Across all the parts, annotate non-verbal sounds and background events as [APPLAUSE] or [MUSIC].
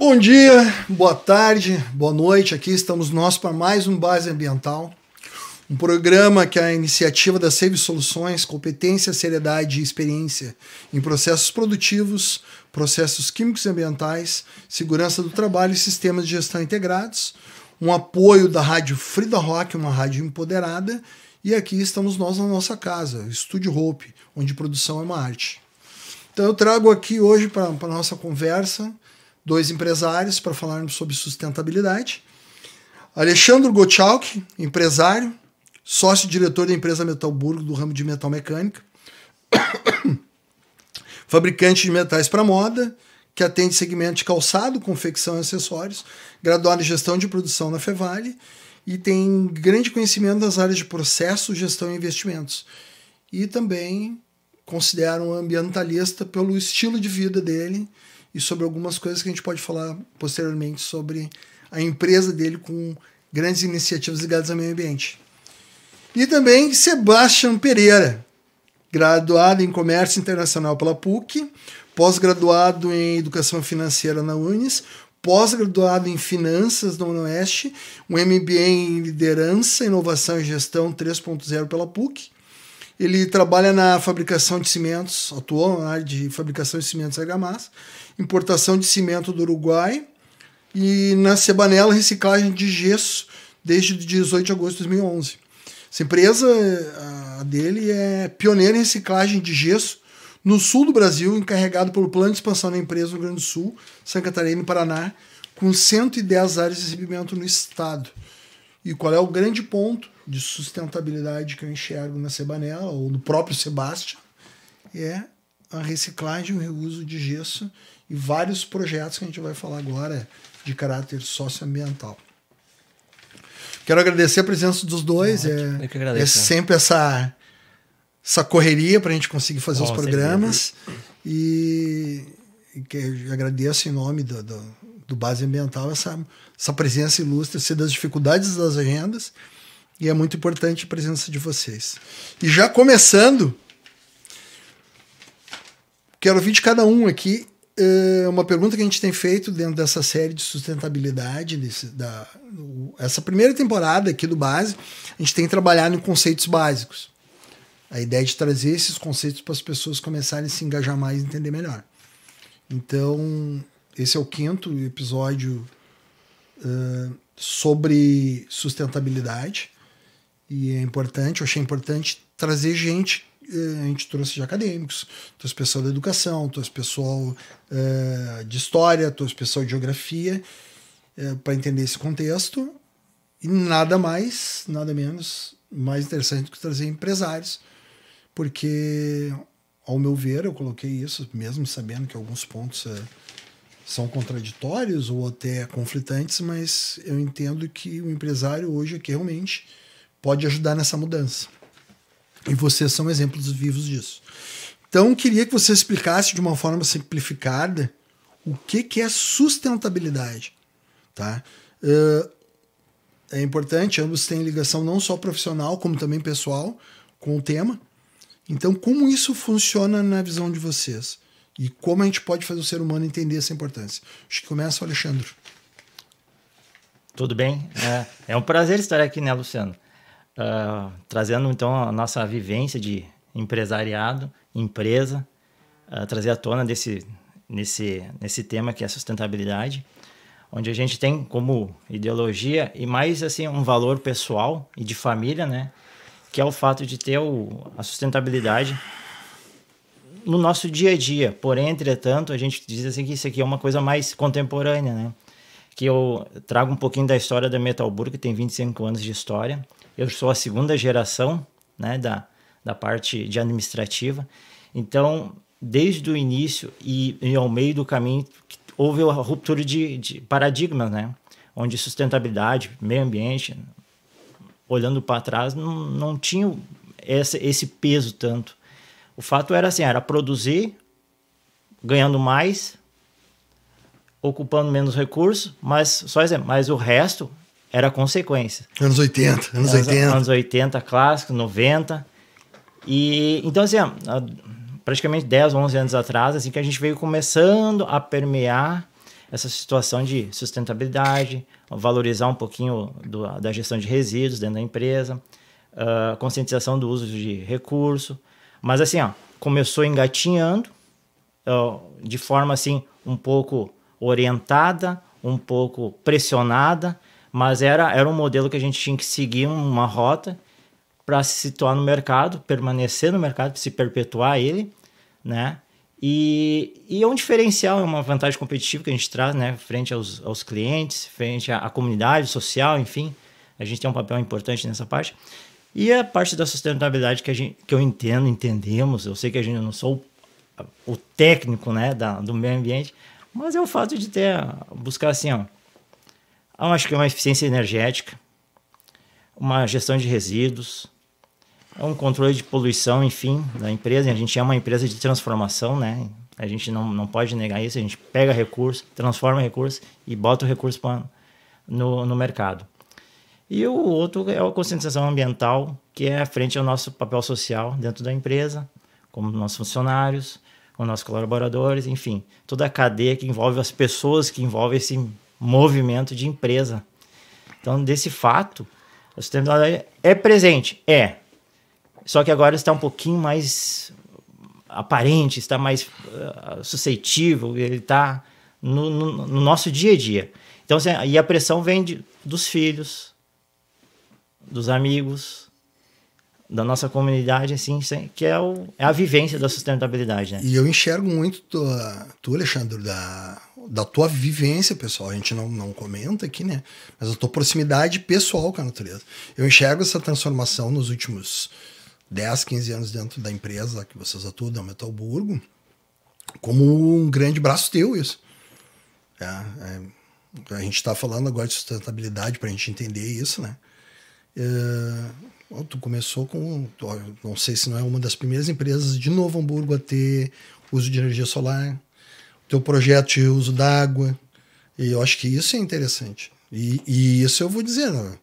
Bom dia, boa tarde, boa noite. Aqui estamos nós para mais um Base Ambiental, um programa que é a iniciativa da Save Soluções, competência, seriedade e experiência em processos produtivos, processos químicos e ambientais, segurança do trabalho e sistemas de gestão integrados. Um apoio da Rádio Frida Rock, uma rádio empoderada, e aqui estamos nós na nossa casa, Estúdio Hope, onde produção é uma arte. Então eu trago aqui hoje para a nossa conversa dois empresários, para falarmos sobre sustentabilidade. Alexandre Gottschalk, empresário, sócio-diretor da empresa Metalburgo do ramo de metal mecânica, [COUGHS] fabricante de metais para moda, que atende segmento de calçado, confecção e acessórios, graduado em gestão de produção na Fevale e tem grande conhecimento das áreas de processo, gestão e investimentos. E também considero um ambientalista pelo estilo de vida dele, e sobre algumas coisas que a gente pode falar posteriormente sobre a empresa dele com grandes iniciativas ligadas ao meio ambiente. E também Sebastião Pereira, graduado em Comércio Internacional pela PUC, pós-graduado em Educação Financeira na UNES, pós-graduado em Finanças no Oeste um MBA em Liderança, Inovação e Gestão 3.0 pela PUC, ele trabalha na fabricação de cimentos, atuou na área de fabricação de cimentos argamassa, importação de cimento do Uruguai e na Sebanela reciclagem de gesso desde 18 de agosto de 2011. Essa empresa dele é pioneira em reciclagem de gesso no sul do Brasil, encarregado pelo plano de expansão da empresa no Rio Grande do Sul, Santa Catarina e Paraná, com 110 áreas de recebimento no estado. E qual é o grande ponto? de sustentabilidade que eu enxergo na Sebanela, ou no próprio Sebastião, é a reciclagem e o reuso de gesso e vários projetos que a gente vai falar agora de caráter socioambiental. Quero agradecer a presença dos dois. Ótimo, ah, é, agradeço, é né? sempre essa, essa correria para a gente conseguir fazer Bom, os programas. E, e que agradeço em nome do, do, do Base Ambiental essa, essa presença ilustre, sei das dificuldades das agendas e é muito importante a presença de vocês. E já começando, quero ouvir de cada um aqui eh, uma pergunta que a gente tem feito dentro dessa série de sustentabilidade, desse, da, essa primeira temporada aqui do Base, a gente tem trabalhado em conceitos básicos. A ideia é de trazer esses conceitos para as pessoas começarem a se engajar mais e entender melhor. Então, esse é o quinto episódio uh, sobre sustentabilidade. E é importante, eu achei importante trazer gente eh, a gente trouxe de acadêmicos, trouxe pessoal da educação, trouxe pessoal uh, de história, trouxe pessoal de geografia, uh, eh, para entender esse contexto. E nada mais, nada menos, mais interessante do que trazer empresários, porque, ao meu ver, eu coloquei isso, mesmo sabendo que alguns pontos uh, são contraditórios ou até conflitantes, mas eu entendo que o empresário hoje é que realmente pode ajudar nessa mudança. E vocês são exemplos vivos disso. Então, queria que você explicasse de uma forma simplificada o que, que é sustentabilidade. Tá? Uh, é importante, ambos têm ligação não só profissional, como também pessoal com o tema. Então, como isso funciona na visão de vocês? E como a gente pode fazer o ser humano entender essa importância? Acho que começa o Alexandre. Tudo bem? É, é um prazer estar aqui, né, Luciano? uh, trazendo então a nossa vivência de empresariado, empresa, uh, trazer à tona desse, nesse, nesse tema que é a sustentabilidade, onde a gente tem como ideologia e mais assim um valor pessoal e de família, né? Que é o fato de ter o, a sustentabilidade no nosso dia a dia. Porém, entretanto, a gente diz assim que isso aqui é uma coisa mais contemporânea, né? Que eu trago um pouquinho da história da Metalburg, que tem 25 anos de história. Eu sou a segunda geração né, da, da parte de administrativa. Então, desde o início e, e ao meio do caminho, houve a ruptura de, de paradigmas, né? onde sustentabilidade, meio ambiente, olhando para trás, não, não tinha esse, esse peso tanto. O fato era assim, era produzir, ganhando mais, ocupando menos recursos, mas só dizer, mas o resto era consequência. Anos 80, anos, anos 80. Anos 80, clássico, 90. E então assim, praticamente 10, 11 anos atrás, assim que a gente veio começando a permear essa situação de sustentabilidade, valorizar um pouquinho do, da gestão de resíduos dentro da empresa, uh, conscientização do uso de recurso. Mas assim, ó, começou engatinhando uh, de forma assim um pouco orientada, um pouco pressionada, mas era, era um modelo que a gente tinha que seguir uma rota para se situar no mercado, permanecer no mercado, se perpetuar ele, né? E, e é um diferencial, é uma vantagem competitiva que a gente traz, né? Frente aos, aos clientes, frente à, à comunidade social, enfim. A gente tem um papel importante nessa parte. E a parte da sustentabilidade que, a gente, que eu entendo, entendemos, eu sei que a gente não sou o, técnico né, da, do meio ambiente, mas é o fato de ter, buscar assim, ó, acho que é uma eficiência energética, uma gestão de resíduos, um controle de poluição, enfim, da empresa. A gente é uma empresa de transformação, né? A gente não, não pode negar isso. A gente pega recurso, transforma recurso e bota o recurso pra, no, no mercado. E o outro é a conscientização ambiental, que é frente ao nosso papel social dentro da empresa, como nossos funcionários, com nossos colaboradores, enfim, toda a cadeia que envolve as pessoas que envolve esse movimento de empresa. Então, desse fato, a sustentabilidade é presente, é. Só que agora está um pouquinho mais aparente, está mais uh, suscetível, ele está no, no, no, nosso dia a dia. Então, assim, e a pressão vem de, dos filhos, dos amigos, da nossa comunidade, assim, que é, o, é a vivência da sustentabilidade. Né? E eu enxergo muito, tu, tu Alexandre, da, da tua vivência pessoal, a gente não, não comenta aqui, né? Mas a tua proximidade pessoal com a natureza. Eu enxergo essa transformação nos últimos 10, 15 anos dentro da empresa que vocês atuam, da Metalburgo, como um grande braço teu isso. É, é, a gente está falando agora de sustentabilidade para a gente entender isso, né? É, Bom, tu começou com, não sei se não é uma das primeiras empresas de Novo Hamburgo a ter uso de energia solar, teu projeto de uso d'água. E eu acho que isso é interessante. E, e isso eu vou dizer, não. Né?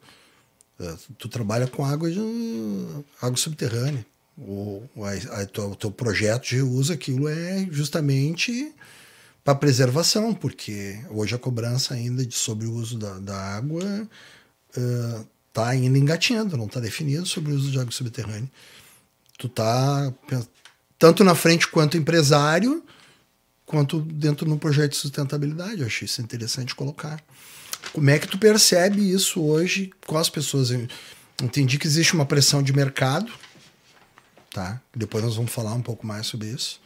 É, tu trabalha com água, de, água subterrânea. O, a, a, teu, teu projeto de uso, aquilo é justamente para preservação, porque hoje a cobrança ainda de sobre o uso da, da água está é, uh, ainda engatinhando, não está definido sobre o uso de água subterrânea. Tu tá tanto na frente quanto empresário, quanto dentro de um projeto de sustentabilidade. Eu achei isso interessante colocar. Como é que tu percebe isso hoje com as pessoas? Eu entendi que existe uma pressão de mercado, tá? Depois nós vamos falar um pouco mais sobre isso.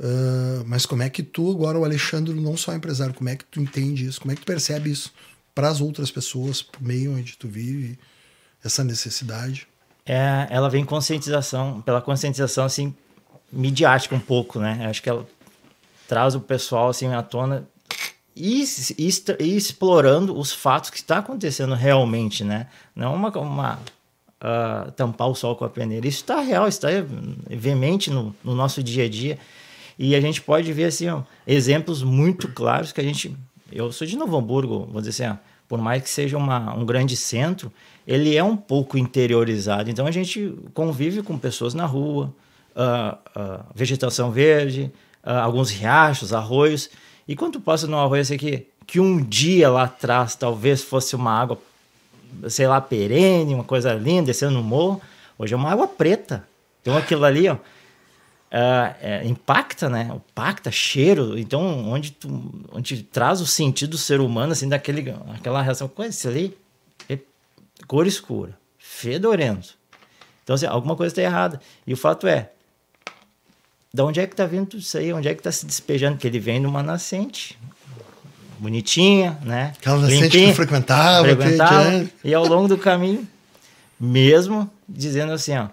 Uh, mas como é que tu, agora o Alexandre, não só empresário, como é que tu entende isso? Como é que tu percebe isso para as outras pessoas, para o meio onde tu vive, essa necessidade? É, ela vem conscientização, pela conscientização assim midiática um pouco, né? Acho que ela traz o pessoal assim à tona e, e, e explorando os fatos que está acontecendo realmente, né? Não uma, uma uh, tampar o sol com a peneira. Isso está real, está veemente no, no, nosso dia a dia. E a gente pode ver assim, ó, exemplos muito claros que a gente. Eu sou de Novo Hamburgo, vou dizer assim, ó, por mais que seja uma, um grande centro, ele é um pouco interiorizado. Então a gente convive com pessoas na rua, uh, uh, vegetação verde, uh, alguns riachos, arroios. E quando tu passa num arroio assim que, que um dia lá atrás talvez fosse uma água, sei lá, perene, uma coisa linda, descendo no morro, hoje é uma água preta. Então aquilo ali, ó, uh, é, impacta, né? Impacta, cheiro. Então, onde tu, onde traz o sentido do ser humano, assim, daquele, aquela reação, com esse ali, é cor escura, fedorento. Então, assim, alguma coisa está errada. E o fato é, da onde é que está vindo tudo isso aí? Onde é que está se despejando? Que ele vem numa nascente bonitinha, né? Aquela nascente Limpinha, que frequentava. frequentava que, que... E ao longo do caminho, mesmo dizendo assim, ó,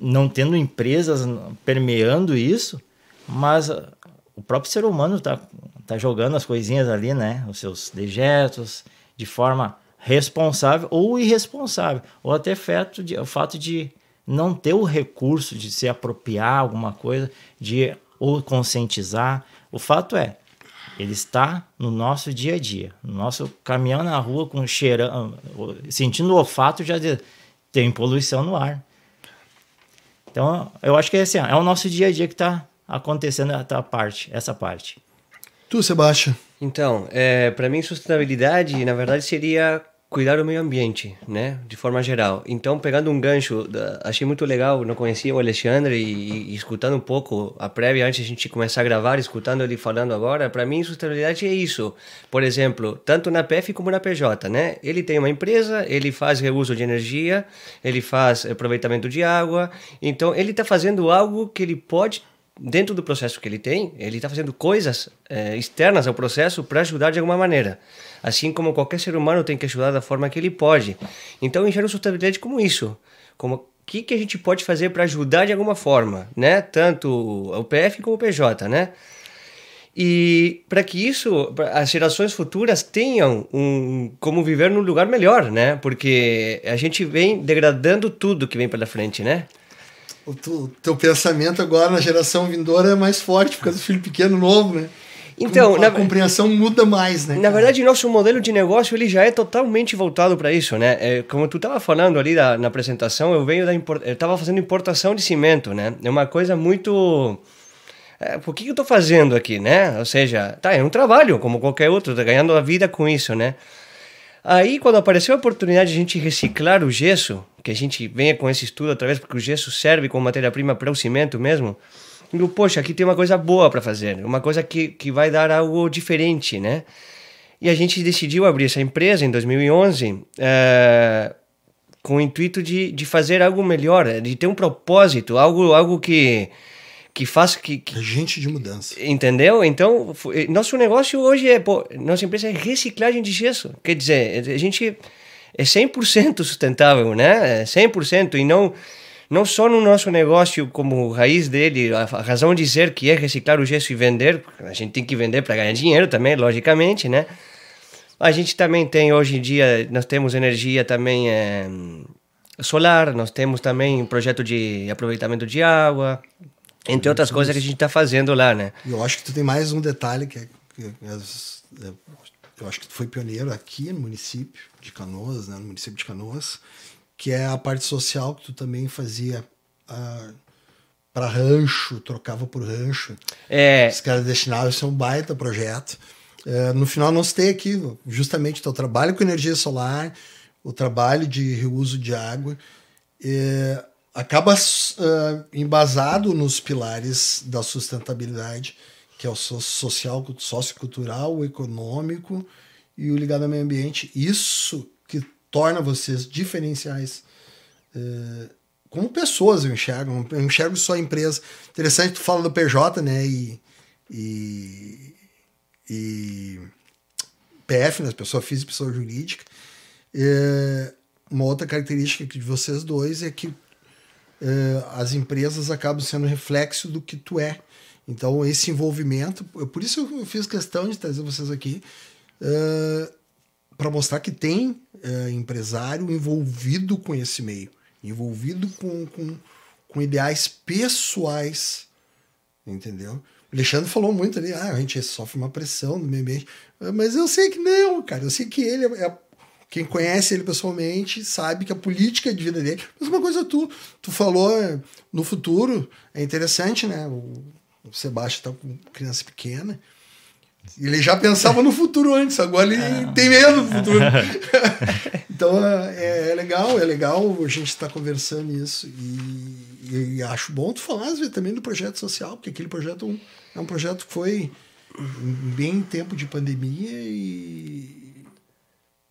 não tendo empresas permeando isso, mas ah, o próprio ser humano está tá jogando as coisinhas ali, né? Os seus dejetos de forma responsável ou irresponsável, ou até feto de, o fato de não ter o recurso de se apropriar alguma coisa, de ou conscientizar. O fato é, ele está no nosso dia a dia, no nosso caminhão na rua com cheirando, sentindo o olfato já de, tem poluição no ar. Então, eu acho que é assim, é o nosso dia a dia que está acontecendo essa parte, essa parte. Tu, Sebastião. Então, é, para mim sustentabilidade, na verdade, seria cuidar do meio ambiente, né, de forma geral. Então, pegando um gancho, achei muito legal, não conhecia o Alexandre e, e escutando um pouco a prévia antes a gente começar a gravar, escutando ele falando agora, para mim sustentabilidade é isso. Por exemplo, tanto na PF como na PJ, né? Ele tem uma empresa, ele faz reuso de energia, ele faz aproveitamento de água. Então, ele está fazendo algo que ele pode dentro do processo que ele tem, ele está fazendo coisas é, externas ao processo para ajudar de alguma maneira assim como qualquer ser humano tem que ajudar da forma que ele pode. Então o sustentabilidade como isso, como o que, que a gente pode fazer para ajudar de alguma forma, né? Tanto o PF como o PJ, né? E para que isso, as gerações futuras tenham um como viver num lugar melhor, né? Porque a gente vem degradando tudo que vem pela frente, né? O, tu, teu pensamento agora na geração vindoura é mais forte por causa do filho pequeno novo, né? Então, a na, compreensão muda mais, né? Na cara? verdade, nosso modelo de negócio ele já é totalmente voltado para isso, né? É, como tu estava falando ali da, na apresentação, eu venho da eu estava fazendo importação de cimento, né? É uma coisa muito é, que, que eu estou fazendo aqui, né? Ou seja, tá, é um trabalho como qualquer outro, tá ganhando a vida com isso, né? Aí, quando apareceu a oportunidade de a gente reciclar o gesso, que a gente venha com esse estudo através, porque o gesso serve como matéria-prima para o cimento mesmo, Digo, poxa, aqui tem uma coisa boa para fazer, né? uma coisa que, que vai dar algo diferente, né? E a gente decidiu abrir essa empresa em 2011 é, eh, com o intuito de, de fazer algo melhor, de ter um propósito, algo, algo que, que faça que, que... Gente de mudança. Entendeu? Então, eh, nosso negócio hoje é... Pô, nossa empresa é reciclagem de gesso. Quer dizer, a gente é 100% sustentável, né? É 100% e não não só no nosso negócio como raiz dele, a, razão de ser que é reciclar o gesso e vender, a gente tem que vender para ganhar dinheiro também, logicamente, né? A gente também tem hoje em dia, nós temos energia também é, solar, nós temos também um projeto de aproveitamento de água, entre outras coisas que a gente está fazendo lá, né? Eu acho que tu tem mais um detalhe que, é, é, que é, eu acho que tu foi pioneiro aqui no município de Canoas, né? No município de Canoas, que é a parte social que tu também fazia uh, ah, para rancho, trocava por rancho. É. Os caras destinavam, isso é um baita projeto. Uh, no final não citei aqui, justamente o então, trabalho com energia solar, o trabalho de reuso de água, acaba ah, embasado nos pilares da sustentabilidade, que é o social, sociocultural, o econômico e o ligado ao meio ambiente. Isso que torna vocês diferenciais eh, como pessoas, eu enxergo. Eu enxergo só a empresa. Interessante, tu fala do PJ, né? E. e, e PF, né? Pessoa física pessoa jurídica. Eh, uma outra característica de vocês dois é que eh, as empresas acabam sendo reflexo do que tu é. Então, esse envolvimento, por isso eu fiz questão de trazer vocês aqui, para mostrar que tem é, empresário envolvido com esse meio, envolvido com, com, com ideais pessoais, entendeu? Alexandre falou muito ali, ah, a gente sofre uma pressão no meio ambiente, mas eu sei que não, cara, eu sei que ele é, é quem conhece ele pessoalmente sabe que a política de vida dele. Mas uma coisa tu. Tu falou é, no futuro, é interessante, né? O, o Sebastião tá com criança pequena. Ele já pensava no futuro antes, agora ele ah. tem medo do futuro. [LAUGHS] então é, é, legal, é legal a gente estar tá conversando isso. E, e, acho bom tu falar também do projeto social, porque aquele projeto é um projeto que foi bem em tempo de pandemia e,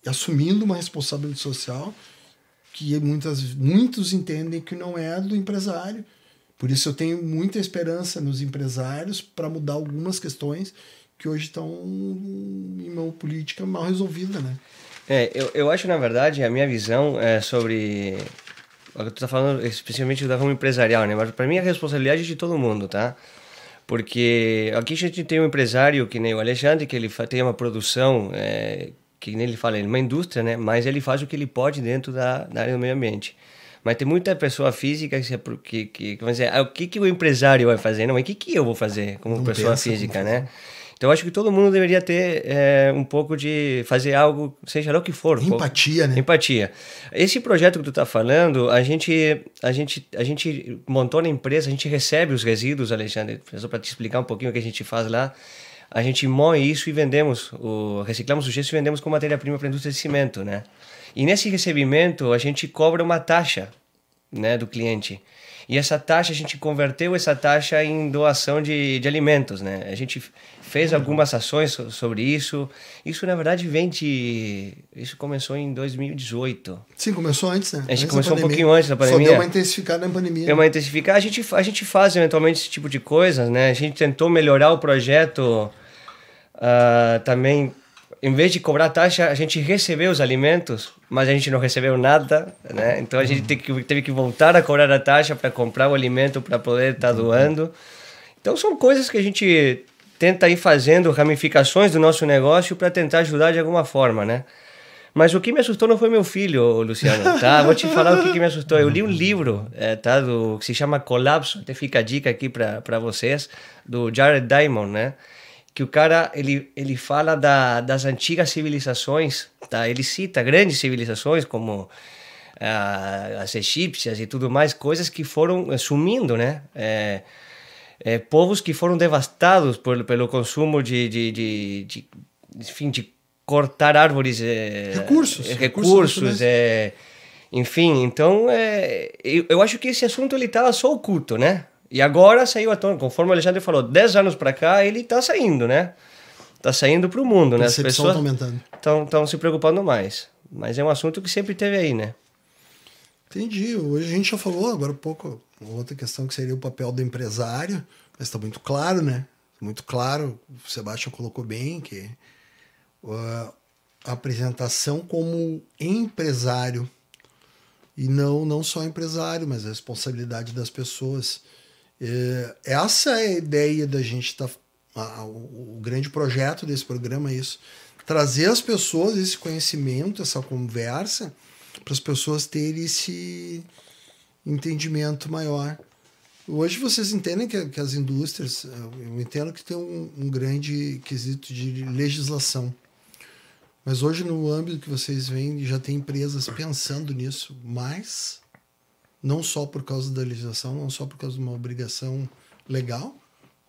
e assumindo uma responsabilidade social que muitas, muitos entendem que não é do empresário. Por isso eu tenho muita esperança nos empresários para mudar algumas questões que hoje estão em mão política mal resolvida, né? É, eu, eu acho, na verdade, a minha visão é sobre... Tu tá falando especialmente da ramo empresarial, né? Mas para mim a responsabilidade é de todo mundo, tá? Porque aqui a gente tem um empresário que nem o Alexandre, que ele tem uma produção, é, que nem ele fala, ele é uma indústria, né? Mas ele faz o que ele pode dentro da, da área do meio ambiente. Mas tem muita pessoa física que, que, que, vai dizer, ah, o que, que o empresário vai fazer? Não, mas o que, que eu vou fazer como não pessoa pensa, física, né? Pensa. Então acho que todo mundo deveria ter é, um pouco de fazer algo, seja lá o que for. Empatia, né? Empatia. Esse projeto que tu tá falando, a gente, a gente, a gente montou na empresa, a gente recebe os resíduos, Alexandre, só para te explicar um pouquinho o que a gente faz lá. A gente moe isso e vendemos, o, reciclamos o gesso e vendemos como matéria-prima para a indústria de cimento, né? E nesse recebimento a gente cobra uma taxa, né, do cliente. E essa taxa, a gente converteu essa taxa em doação de, de alimentos, né? A gente fez algumas ações sobre isso. Isso, na verdade, vem de. Isso começou em 2018. Sim, começou antes, né? A gente antes começou um pouquinho antes da pandemia. Só deu uma intensificada na pandemia. Deu né? uma intensificada. A gente, a gente faz eventualmente esse tipo de coisas, né? A gente tentou melhorar o projeto uh, também em vez de cobrar taxa, a gente recebeu os alimentos, mas a gente não recebeu nada, né? Então a gente teve que, teve que voltar a cobrar a taxa para comprar o alimento para poder estar tá doando. Então são coisas que a gente tenta ir fazendo ramificações do nosso negócio para tentar ajudar de alguma forma, né? Mas o que me assustou não foi meu filho, Luciano, tá? [LAUGHS] Vou te falar o que, que me assustou. Eu li um livro, é, tá? Do, que se chama Colapso, até fica a dica aqui para vocês, do Jared Diamond, né? Que o cara, ele, ele fala da, das antigas civilizações, tá? Ele cita grandes civilizações como ah, as egípcias e tudo mais, coisas que foram eh, sumindo, né? É, é, povos que foram devastados por, pelo consumo de, de, de, de, enfim, de cortar árvores. É, recursos. É, recursos, é, enfim, então é, eu, eu, acho que esse assunto ele estava tá só oculto, né? E agora saiu à tona, conforme o Alexandre falou, 10 anos para cá ele está saindo, né? Está saindo para o mundo, a né? As pessoas estão tá se preocupando mais. Mas é um assunto que sempre teve aí, né? Entendi. Hoje a gente já falou, agora há pouco, outra questão que seria o papel do empresário, mas está muito claro, né? Muito claro, o Sebastião colocou bem que ah, a apresentação como empresário e não não só empresário, mas a responsabilidade das pessoas. É, essa é a ideia da gente estar tá, o, o grande projeto desse programa é isso, trazer as pessoas esse conhecimento, essa conversa para as pessoas terem esse entendimento maior. Hoje vocês entendem que, que as indústrias, eh, eu entendo que tem um, um, grande quesito de legislação. Mas hoje, no âmbito que vocês veem, já tem empresas pensando nisso mais, não só por causa da legislação, não só por causa de uma obrigação legal,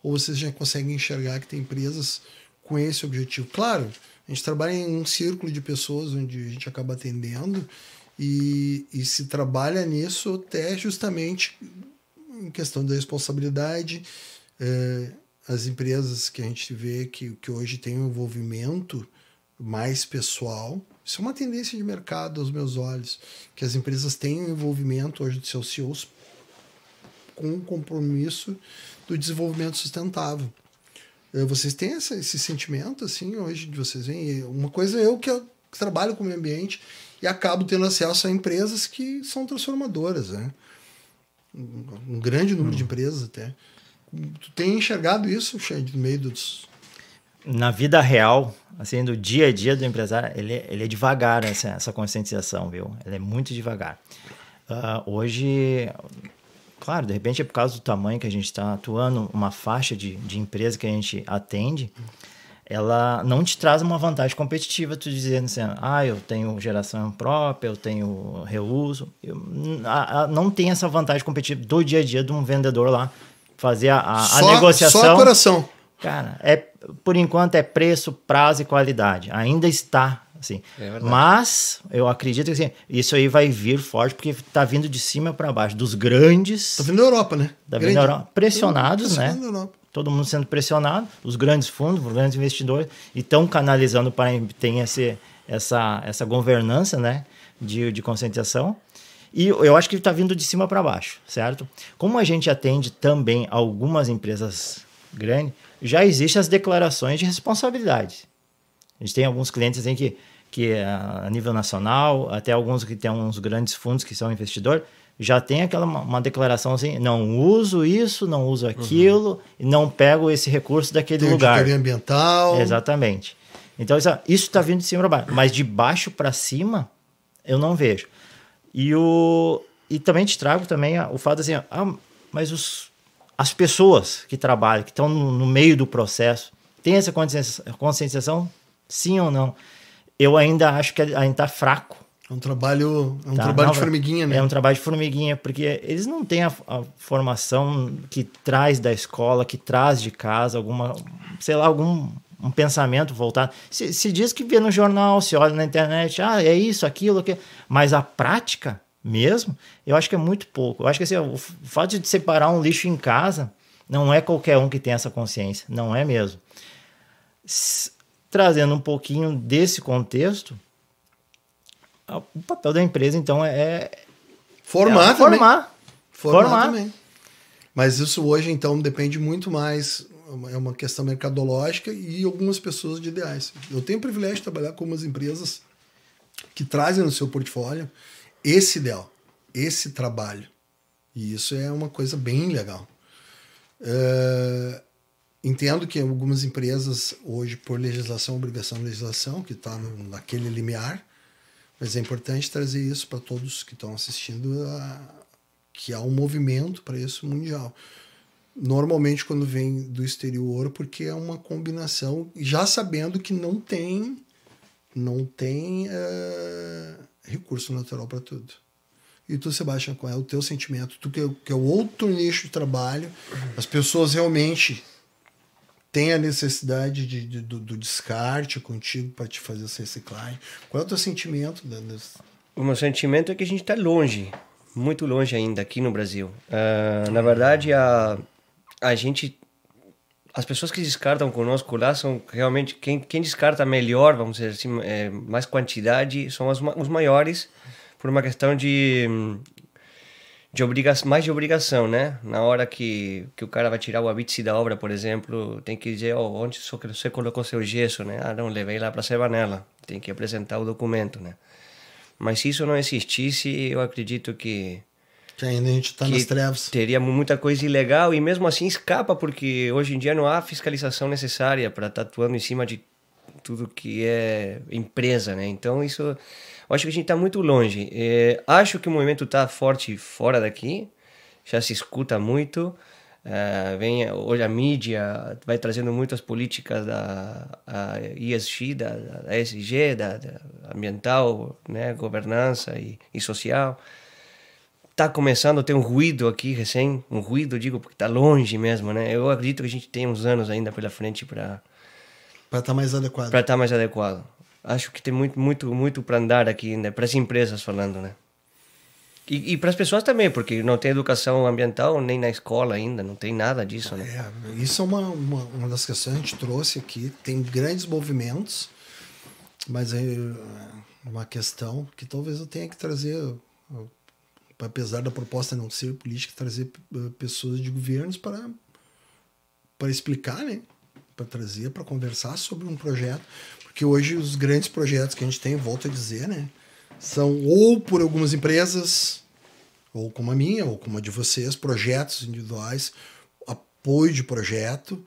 ou vocês já conseguem enxergar que tem empresas com esse objetivo? Claro, a gente trabalha em um círculo de pessoas onde a gente acaba atendendo e, e se trabalha nisso até justamente em questão da responsabilidade. É, as empresas que a gente vê que, que hoje tem um envolvimento mais pessoal, isso é uma tendência de mercado aos meus olhos, que as empresas têm um envolvimento hoje dos seus CEOs com um compromisso do desenvolvimento sustentável. É, vocês têm esse sentimento assim hoje de vocês veem? Uma coisa é eu que, eu, que trabalho com o meio ambiente e acabo tendo acesso a empresas que são transformadoras, né? Um, grande número hum. de empresas até. Tu tem enxergado isso, Xande, no meio dos... Na vida real, assim, do dia a dia do empresário, ele, ele é devagar essa, essa conscientização, viu? Ele é muito devagar. Uh, hoje, claro, de repente é por causa do tamanho que a gente está atuando, uma faixa de, de empresa que a gente atende... Hum ela não te traz uma vantagem competitiva, tu dizendo assim, ah, eu tenho geração própria, eu tenho reuso. Eu, a, a, não tem essa vantagem competitiva do dia a dia de um vendedor lá fazer a, a, só, a negociação. Só a coração. Cara, é, por enquanto é preço, prazo e qualidade. Ainda está assim. É Mas eu acredito que assim, isso aí vai vir forte porque está vindo de cima para baixo dos grandes. Está vindo da Europa, né? Está vindo da Europa. Pressionados, tá né? Da Europa todo mundo sendo pressionado, os grandes fundos, os grandes investidores, e estão canalizando para ter esse, essa, essa governança né, de, de conscientização. E eu acho que está vindo de cima para baixo, certo? Como a gente atende também algumas empresas grandes, já existem as declarações de responsabilidade. A gente tem alguns clientes em assim que, que é a nível nacional, até alguns que têm uns grandes fundos que são investidores, já tem aquela uma declaração assim, não uso isso, não uso aquilo, uhum. não pego esse recurso daquele tem lugar. Tem ambiental. Exatamente. Então isso está vindo de cima para baixo, mas de baixo para cima eu não vejo. E o e também te trago também o fato assim, ah, mas os, as pessoas que trabalham, que estão no, no meio do processo, tem essa conscientização, sim ou não? Eu ainda acho que ainda está fraco é um trabalho, é um tá, trabalho não, de formiguinha, né? É um trabalho de formiguinha, porque eles não têm a, a, formação que traz da escola, que traz de casa, alguma, sei lá, algum um pensamento voltado. Se, se diz que vê no jornal, se olha na internet, ah, é isso, aquilo, que mas a prática mesmo, eu acho que é muito pouco. Eu acho que assim, o fato de separar um lixo em casa não é qualquer um que tem essa consciência, não é mesmo. S trazendo um pouquinho desse contexto, ah, o papel da empresa, então, é. é formar, é formar. Também. Formar. formar também. Mas isso hoje, então, depende muito mais. É uma questão mercadológica e algumas pessoas de ideais. Eu tenho o privilégio de trabalhar com umas empresas que trazem no seu portfólio esse ideal, esse trabalho. E isso é uma coisa bem legal. Uh, entendo que algumas empresas, hoje, por legislação, obrigação de legislação, que está naquele limiar, mas é importante trazer isso para todos que estão assistindo, a, que há um movimento para isso mundial. Normalmente quando vem do exterior, porque é uma combinação, já sabendo que não tem, não tem uh, recurso natural para tudo. E tu, Sebastião, qual é o teu sentimento? Tu que é, que é o outro nicho de trabalho, as pessoas realmente tem a necessidade de, de do, do, descarte contigo para te fazer essa reciclagem? Qual é o teu sentimento? Desse... O meu sentimento é que a gente está longe, muito longe ainda aqui no Brasil. Uh, na verdade, a, a gente. As pessoas que descartam conosco lá são realmente. Quem, quem descarta melhor, vamos dizer assim, é, mais quantidade, são as, os maiores, por uma questão de de obrigação, mais de obrigação, né? Na hora que, que o cara vai tirar o abitse da obra, por exemplo, tem que dizer oh, onde você colocou seu gesso, né? Ah, não, levei lá para Sebanela. Tem que apresentar o documento, né? Mas se isso não existisse, eu acredito que que ainda a gente está nas trevas. Teria muita coisa ilegal e mesmo assim escapa, porque hoje em dia não há fiscalização necessária para estar tá atuando em cima de tudo que é empresa, né? Então isso, eu acho que a gente está muito longe. É, acho que o movimento está forte fora daqui, já se escuta muito. Uh, vem hoje a mídia vai trazendo muitas políticas da a ESG, da, da da, da, ambiental, né, governança e, e social. Está começando a ter um ruído aqui recém, um ruído digo porque está longe mesmo, né? Eu acredito que a gente tem uns anos ainda pela frente para para estar tá mais adequado. Para estar tá mais adequado. Acho que tem muito, muito, muito para andar aqui, ainda né? para as empresas falando, né? E, e para as pessoas também, porque não tem educação ambiental nem na escola ainda, não tem nada disso, né? É, isso é uma, uma, uma das questões que a gente trouxe aqui. Tem grandes movimentos, mas é, é uma questão que talvez eu tenha que trazer, apesar da proposta não ser política, trazer eh, pessoas de governos para, para explicar, né? para trazer, para conversar sobre um projeto, porque hoje os grandes projetos que a gente tem, volto a dizer, né, são ou por algumas empresas, ou como a minha, ou como a de vocês, projetos individuais, apoio de projeto,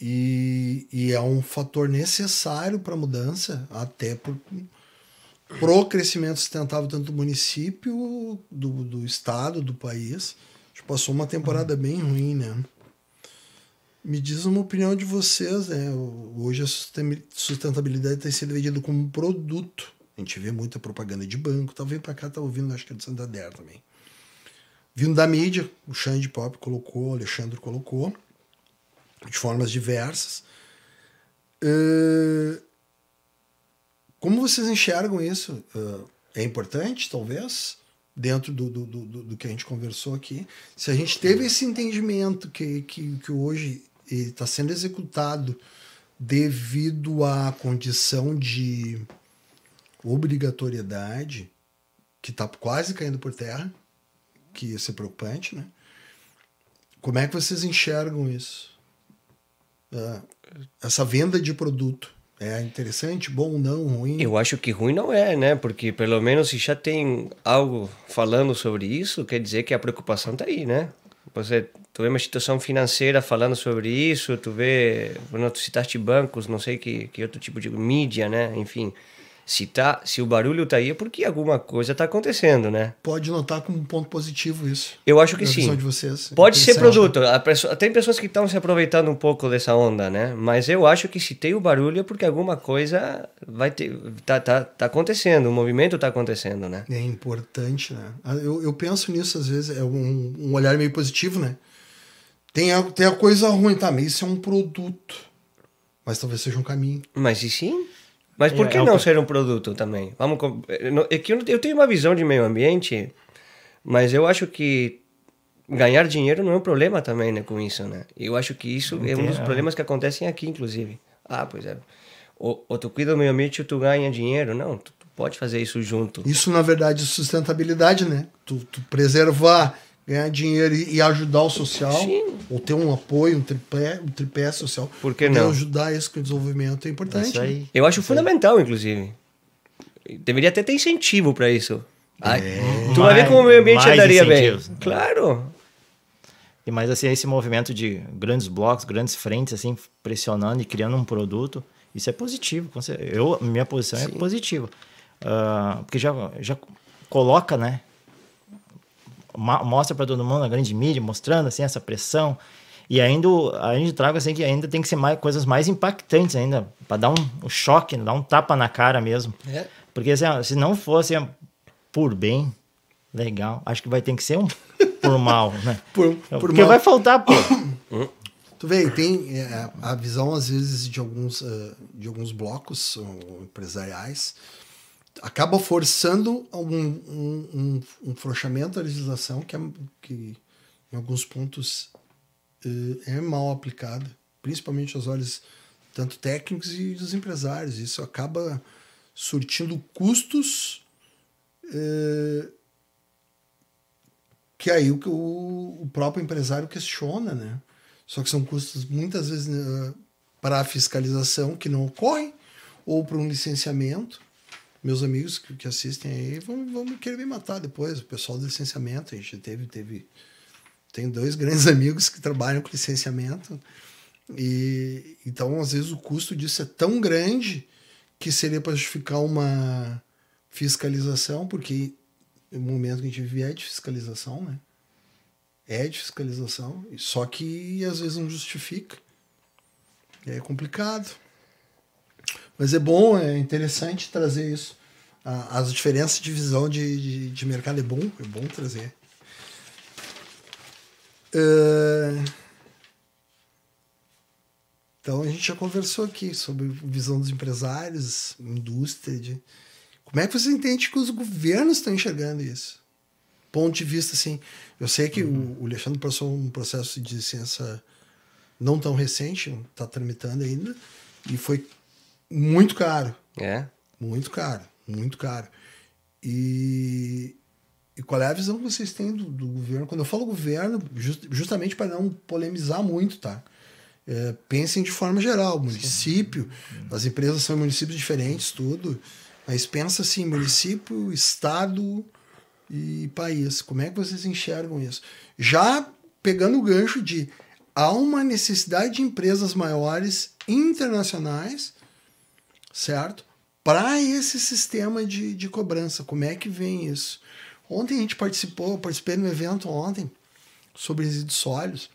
e, e é um fator necessário para a mudança, até por pro crescimento sustentável tanto do município, do, do estado, do país. A gente passou uma temporada bem ruim, né? Me diz uma opinião de vocês. Né? Hoje a sustentabilidade tem sido vendida como um produto. A gente vê muita propaganda de banco. Talvez tá, para cá tá ouvindo, acho que é do Santander também. Vindo da mídia, o Xande Pop colocou, o Alexandre colocou, de formas diversas. Uh, como vocês enxergam isso? Uh, é importante, talvez, dentro do, do, do, do, que a gente conversou aqui. Se a gente teve esse entendimento que, que, que hoje e está sendo executado devido à condição de obrigatoriedade que está quase caindo por terra, que isso é preocupante, né? Como é que vocês enxergam isso? Ah, essa venda de produto é interessante, bom, não, ruim? Eu acho que ruim não é, né? Porque pelo menos se já tem algo falando sobre isso, quer dizer que a preocupação está aí, né? você é, tu vê uma instituição financeira falando sobre isso, tu vê, não, tu citaste bancos, não sei que, que outro tipo de mídia, né? Enfim, se, tá, se o barulho tá aí é porque alguma coisa tá acontecendo, né? Pode notar como um ponto positivo isso. Eu acho que sim. De vocês. Pode ser produto. Pessoa, tem pessoas que estão se aproveitando um pouco dessa onda, né? Mas eu acho que se tem o barulho é porque alguma coisa vai ter, tá, tá, tá acontecendo, o movimento tá acontecendo, né? É importante, né? Ah, eu, eu penso nisso às vezes, é um, um olhar meio positivo, né? Tem a, tem a coisa ruim também, tá, isso é um produto. Mas talvez seja um caminho. Mas e sim? Mas por é, que é não ser um produto também? Vamos eh, é que eu tenho uma visão de meio ambiente, mas eu acho que ganhar dinheiro não é um problema também né, com isso, né? Eu acho que isso é um dos problemas que acontecem aqui, inclusive. Ah, pois é. Ou, ou tu cuida do meio ambiente ou tu ganha dinheiro. Não, tu, tu, pode fazer isso junto. Isso, na verdade, é sustentabilidade, né? Tu, tu preservar ganhar dinheiro e, ajudar o social, Sim. ou ter um apoio, um tripé, um tripé social. Por que não? ajudar esse desenvolvimento é importante. Né? Eu acho fundamental, inclusive. Deveria até ter incentivo para isso. é. Tu vai ver como o meio ambiente andaria bem. Né? Claro. E mais assim, esse movimento de grandes blocos, grandes frentes, assim, pressionando e criando um produto, isso é positivo. Eu, minha posição é Sim. é positiva. Uh, porque já, já coloca, né? mostra para todo mundo na grande mídia, mostrando assim essa pressão. E ainda a gente traga assim que ainda tem que ser mais, coisas mais impactantes ainda para dar um, um, choque, né, dar um tapa na cara mesmo. É. Porque assim, se não fosse assim, por bem, legal, acho que vai ter que ser um por mal, né? [LAUGHS] por, é, por Porque mal. vai faltar, pô. [COUGHS] Tu vê, tem é, a visão às vezes de alguns, uh, de alguns blocos empresariais acaba forçando um, um, um, um frouxamento da legislação que, é, que em alguns pontos eh, é mal aplicada, principalmente aos olhos tanto técnicos e dos empresários. Isso acaba surtindo custos eh, que aí o, o próprio empresário questiona, né? Só que são custos muitas vezes eh, para a fiscalização que não ocorre ou para um licenciamento meus amigos que, que, assistem aí vão, vão querer me matar depois. O pessoal do licenciamento, a gente teve, teve. Tem dois [LAUGHS] grandes amigos que trabalham com licenciamento. E então, às vezes, o custo disso é tão grande que seria para justificar uma fiscalização, porque o momento que a gente vive é de fiscalização, né? É de fiscalização, só que às vezes não justifica. é complicado. Mas é bom, é interessante trazer isso. As diferenças de visão de, de, de mercado é bom, é bom trazer. Uh... Então a gente já conversou aqui sobre visão dos empresários, indústria. De... Como é que você entende que os governos estão enxergando isso? Ponto de vista, assim. Eu sei que uhum. o, o Alexandre passou um processo de licença não tão recente, está tramitando ainda, e foi muito caro. É? Muito caro, muito caro. E, e qual é a visão que vocês têm do, do governo? Quando eu falo governo, just, justamente para não polemizar muito, tá? É, pensem de forma geral, município, Sim. as empresas são municípios diferentes, tudo, mas pensa assim, município, estado e país. Como é que vocês enxergam isso? Já pegando o gancho de há uma necessidade de empresas maiores internacionais certo? Para esse sistema de, de cobrança, como é que vem isso? Ontem a gente participou, participei no evento ontem sobre resíduos sólidos.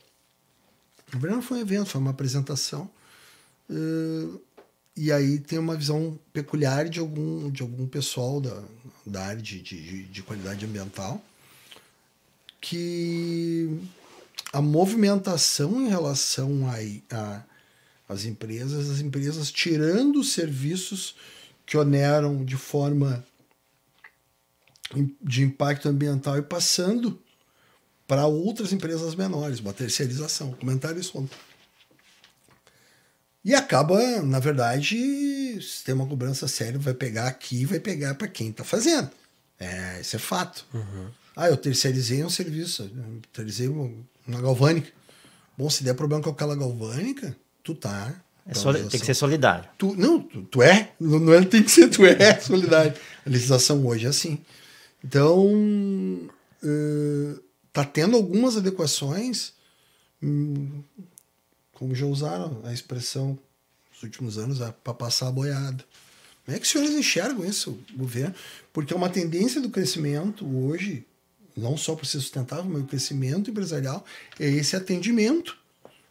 não foi um evento, foi uma apresentação. Uh, e aí tem uma visão peculiar de algum, de algum pessoal da, da área de, de, de qualidade ambiental que a movimentação em relação a, a, as empresas, as empresas tirando os serviços que oneram de forma de impacto ambiental e passando para outras empresas menores, uma terceirização. Comentário isso ontem. E acaba, na verdade, se tem uma cobrança séria, vai pegar aqui vai pegar para quem está fazendo. É, isso é fato. Uhum. Ah, eu terceirizei um serviço, terceirizei uma galvânica. Bom, se der problema com aquela galvânica, tu tá. É então, tem que ser solidário. Tu, não, tu, tu é. Não, não, é, tem que ser, tu é [LAUGHS] solidário. A legislação hoje é assim. Então, uh, tá tendo algumas adequações, hum, como já usaram a expressão nos últimos anos, para passar a boiada. Como é que os senhores enxergam isso, governo? Porque é uma tendência do crescimento hoje, não só para ser sustentável, mas o crescimento empresarial, é esse atendimento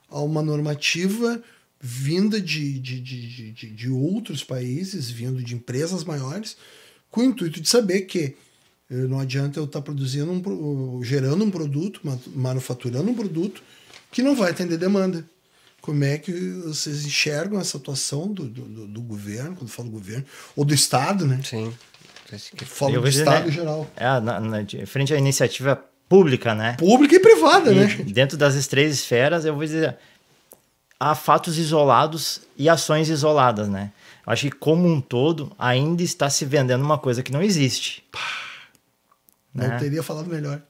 a uma normativa vinda de, de, de, de, de outros países, vindo de empresas maiores, com o intuito de saber que eh, não adianta eu estar tá produzindo um, gerando um produto, manufaturando um produto que não vai atender demanda. Como é que vocês enxergam essa atuação do, do, do governo, quando falo governo, ou do Estado, né? Sim. Falo do Estado né? geral. É, na, na, frente à iniciativa pública, né? Pública e privada, e né? Dentro das três esferas, eu vou dizer, há fatos isolados e ações isoladas, né? Eu acho que como um todo ainda está se vendendo uma coisa que não existe. não né? teria falado melhor.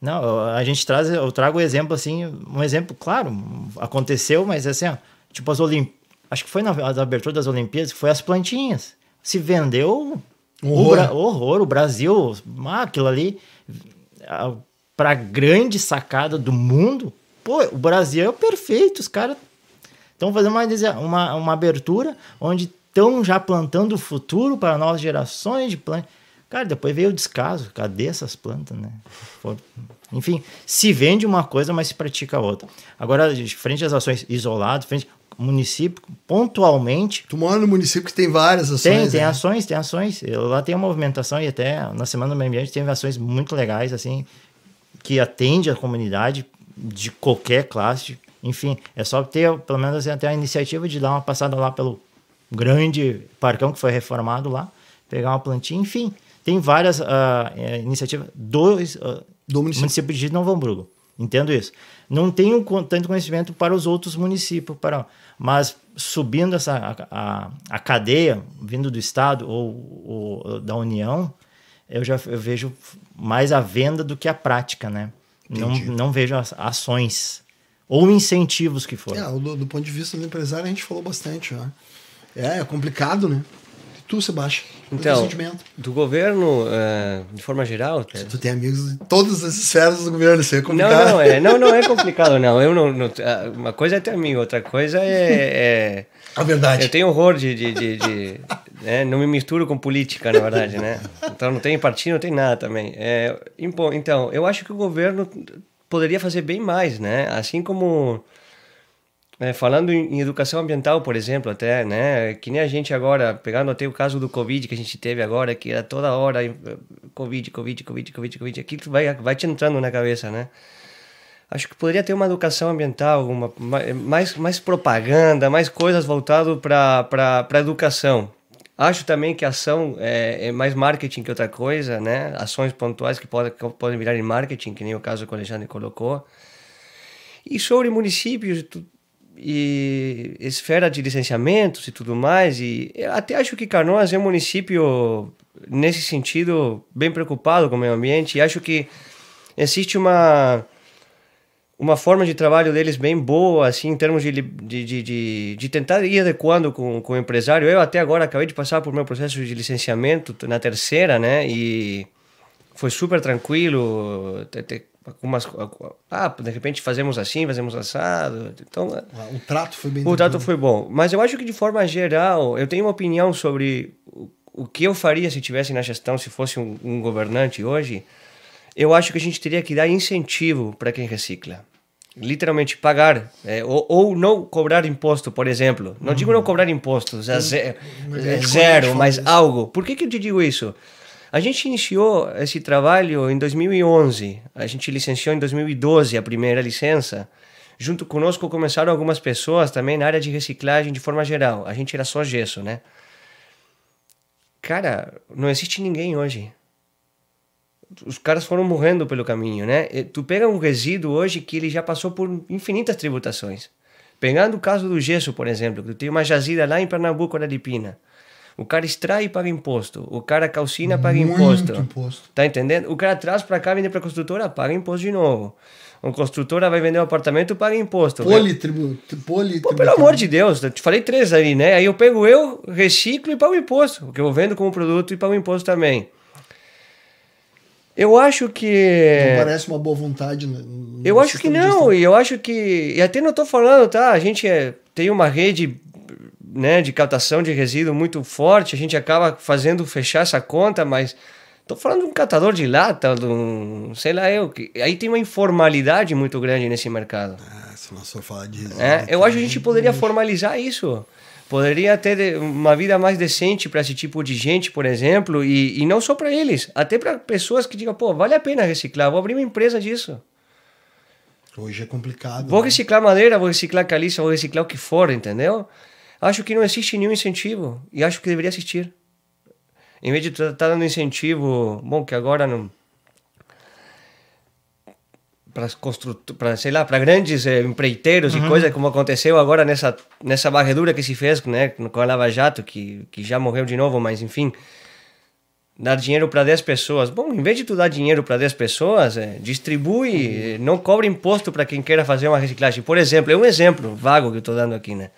Não, a gente traz, eu trago o um exemplo assim, um exemplo, claro, aconteceu, mas assim, ó, tipo as Olimpíadas, acho que foi na, abertura das Olimpíadas, foi as plantinhas. Se vendeu horror, o, horror, o Brasil, ah, aquilo ali para grande sacada do mundo, pô, o Brasil é perfeito, os caras estão fazendo uma, uma, uma abertura onde estão já plantando o futuro para novas gerações de plantas Cara, depois veio o descaso. Cadê essas plantas, né? Enfim, se vende uma coisa, mas se pratica outra. Agora, frente às ações isoladas, frente município, pontualmente. Tu mora no município que tem várias ações. Tem, tem né? ações, tem ações. lá tem uma movimentação e até na Semana do Meio Ambiente teve ações muito legais, assim, que atende a comunidade de qualquer classe. Enfim, é só ter, pelo menos, assim, até a iniciativa de dar uma passada lá pelo grande parcão que foi reformado lá, pegar uma plantinha, enfim. Tem várias uh, iniciativas do, uh, ah, do município. município. de Novo Hamburgo. Entendo isso. Não tenho tanto conhecimento para os outros municípios, para, mas subindo essa, a, a, a cadeia, vindo do Estado ou, ou da União, eu já eu vejo mais a venda do que a prática, né? Não, não vejo as ações ou incentivos que foram. É, do, do, ponto de vista do empresário, a gente falou bastante. Né? É, é complicado, né? Tu, Sebastião, então, do governo, uh, de forma geral... Tá? Tu tem amigos de todas as esferas do governo, isso é complicado. Não, não, é, não, não é [LAUGHS] complicado, não. Eu não, não ah, uma coisa é ter amigo, outra coisa é... é [LAUGHS] a verdade. Eu tenho horror de... de, de, de [LAUGHS] né? Não me misturo com política, na verdade, né? Então não tem partido, não tem nada também. É, então, eu acho que o governo poderia fazer bem mais, né? Assim como é, falando em educação ambiental, por exemplo, até, né? Que nem a gente agora, pegando até o caso do Covid que a gente teve agora, que era toda hora eh, Covid, Covid, Covid, Covid, Covid, aquilo vai, vai te entrando na cabeça, né? Acho que poderia ter uma educação ambiental, uma, eh, mais, mais propaganda, mais coisas voltado para a educação. Acho também que ação é, é, mais marketing que outra coisa, né? Ações pontuais que, pode, que podem virar em marketing, que nem o caso que o Alexandre colocou. E sobre municípios, tudo e esfera de licenciamentos e tudo mais. E até acho que Canoas é um município, nesse sentido, bem preocupado com o meio ambiente. E acho que existe uma, uma forma de trabalho deles bem boa, assim, em termos de, de, de, de, de tentar ir adequando com, com o empresário. Eu até agora acabei de passar por meu processo de licenciamento na terceira, né? E foi super tranquilo algumas ah de repente fazemos assim fazemos assado então é. ah, o trato foi bem o trato foi bom mas eu acho que de forma geral eu tenho uma opinião sobre o, o que eu faria se tivesse na gestão se fosse um, um governante hoje eu acho que a gente teria que dar incentivo para quem recicla literalmente pagar é, ou, ou, não cobrar imposto por exemplo não uhum. digo não uhum. cobrar imposto é, uhum. zero, é, é zero mas algo por que que eu te digo isso a gente iniciou esse trabalho em 2011. A gente licenciou em 2012 a primeira licença. Junto conosco começaram algumas pessoas também na área de reciclagem de forma geral. A gente era só gesso, né? Cara, não existe ninguém hoje. Os caras foram morrendo pelo caminho, né? Tu pega um resíduo hoje que ele já passou por infinitas tributações. Pegando o caso do gesso, por exemplo, que tu tem uma jazida lá em Pernambuco, na Lipina. O cara extrai e paga imposto. O cara calcina, paga Muito imposto. imposto. Tá entendendo? O cara traz para cá, vende para construtora, paga imposto de novo. o construtora vai vender um apartamento, paga imposto. Politributo. pelo amor de Deus, eu te falei três ali, né? Aí eu pego eu, reciclo e pago imposto. Porque eu vendo como produto e pago imposto também. Eu acho que. Não parece uma boa vontade. Eu acho que não, e eu acho que. E até não estou falando, tá? A gente é, tem uma rede né, de captação de resíduo muito forte, a gente acaba fazendo fechar essa conta, mas estou falando de um catador de lata, de um, sei lá eu, que aí tem uma informalidade muito grande nesse mercado. É, se nós só falar de é, eu acho que a gente poderia formalizar isso. Poderia ter uma vida mais decente para esse tipo de gente, por exemplo, e, e não só para eles, até para pessoas que digam, pô, vale a pena reciclar, vou abrir uma empresa disso. Hoje é complicado. Vou né? reciclar madeira, vou reciclar caliça, vou reciclar o que for, entendeu? Acho que não existe nenhum incentivo e acho que deveria existir. Em vez de estar tá, tá dando incentivo, bom, que agora não. Para construto, para sei lá, para grandes eh, empreiteiros uhum. e coisas como aconteceu agora nessa nessa varredura que se fez, né, com a Lava Jato, que que já morreu de novo, mas enfim, dar dinheiro para 10 pessoas. Bom, em vez de tu dar dinheiro para 10 pessoas, eh, distribui, uhum. Eh, não cobra imposto para quem queira fazer uma reciclagem. Por exemplo, é um exemplo vago que eu estou dando aqui, né?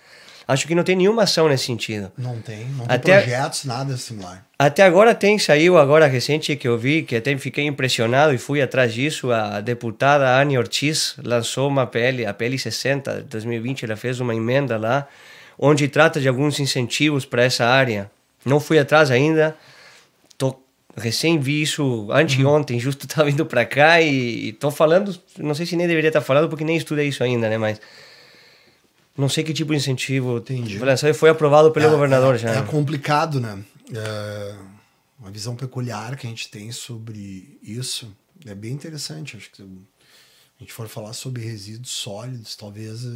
Acho que não tem nenhuma ação nesse sentido. Não tem, não tem projetos, nada similar. Até agora tem, saiu agora recente que eu vi, que até fiquei impressionado e fui atrás disso. A deputada Anne Ortiz lançou uma PL, a PL 60 de 2020, ela fez uma emenda lá, onde trata de alguns incentivos para essa área. Não fui atrás ainda, tô recém vi isso anteontem, uhum. justo estava [LAUGHS] indo para cá e, estou falando, não sei se nem deveria estar tá falando porque nem estudei isso ainda, né, mas não sei que tipo de incentivo. tem. Isso foi aprovado pelo é, governador é, já. É complicado, né? É uma visão peculiar que a gente tem sobre isso. É bem interessante. Acho que se a gente for falar sobre resíduos sólidos, talvez eh,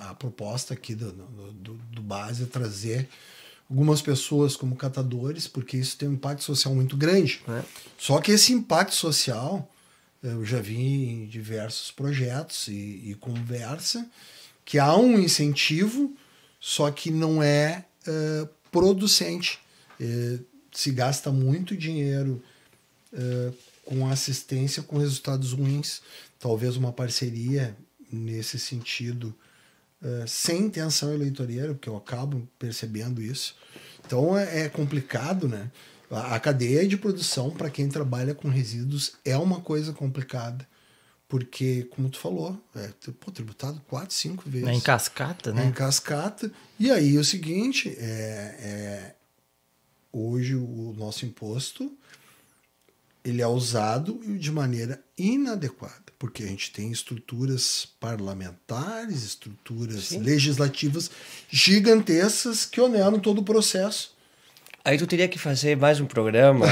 a proposta aqui do, do, do base é trazer algumas pessoas como catadores, porque isso tem um impacto social muito grande. É. Só que esse impacto social eu já vi em diversos projetos e, e conversa que há um incentivo, só que não é uh, producente. Uh, se gasta muito dinheiro uh, com assistência com resultados ruins. Talvez uma parceria nesse sentido, sem tensão eleitoreira, porque eu acabo percebendo isso. Então é, é complicado, né? A cadeia de produção para quem trabalha com resíduos é uma coisa complicada porque, como tu falou, é pô, tributado quatro, cinco vezes. na é em cascata, né? na é em cascata. E aí é o seguinte, é, é, hoje o nosso imposto ele é usado de maneira inadequada, porque a gente tem estruturas parlamentares, estruturas Sim. legislativas gigantescas que oneram todo o processo. Aí tu teria que fazer mais um programa